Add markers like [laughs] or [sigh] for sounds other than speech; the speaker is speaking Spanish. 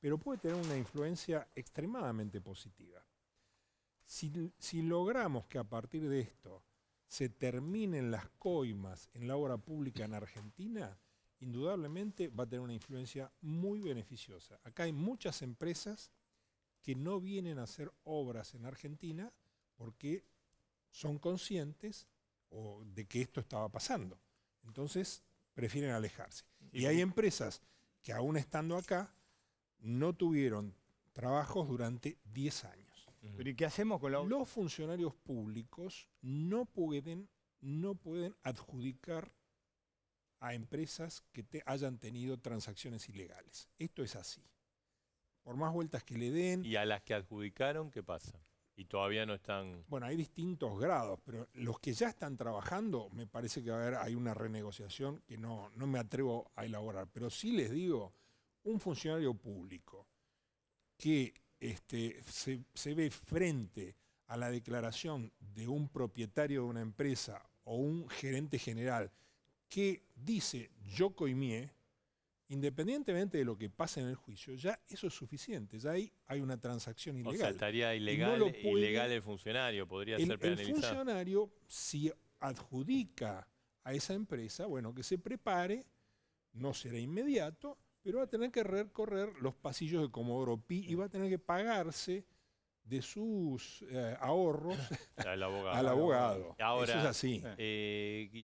pero puede tener una influencia extremadamente positiva. Si, logramos que a partir de esto se terminen las coimas en la obra pública en Argentina, indudablemente va a tener una influencia muy beneficiosa. Acá hay muchas empresas que no vienen a hacer obras en Argentina porque son conscientes de que esto estaba pasando. Entonces prefieren alejarse. Y hay empresas que aún estando acá no tuvieron trabajos durante 10 años. ¿Pero y qué hacemos con la... Los funcionarios públicos no pueden, no pueden adjudicar a empresas que te hayan tenido transacciones ilegales. Esto es así. Por más vueltas que le den... ¿Y a las que adjudicaron qué pasa? Y todavía no están... Bueno, hay distintos grados, pero los que ya están trabajando, me parece que va a haber, hay una renegociación que no, no me atrevo a elaborar. Pero sí les digo un funcionario público que este, se, ve frente a la declaración de un propietario de una empresa o un gerente general que dice yo coimié, independientemente de lo que pase en el juicio, ya eso es suficiente, ya ahí hay una transacción ilegal. O sea, estaría ilegal, el funcionario, podría ser penalizado. El funcionario, si adjudica a esa empresa, bueno, que se prepare, no será inmediato, pero va a tener que recorrer los pasillos de Comodoro Pi y va a tener que pagarse de sus eh, ahorros [laughs] al abogado. Eso es así. Eh,